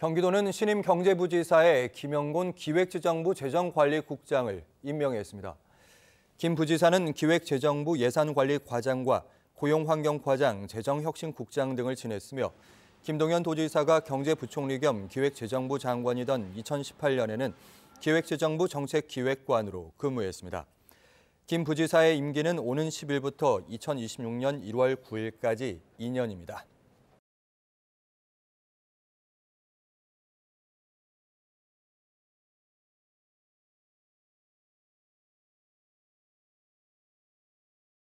경기도는 신임 경제부지사에 김영곤 기획재정부 재정관리국장을 임명했습니다. 김 부지사는 기획재정부 예산관리과장과 고용환경과장, 재정혁신국장 등을 지냈으며 김동연 도지사가 경제부총리 겸 기획재정부 장관이던 2018년에는 기획재정부 정책기획관으로 근무했습니다. 김 부지사의 임기는 오는 10일부터 2026년 1월 9일까지 2년입니다.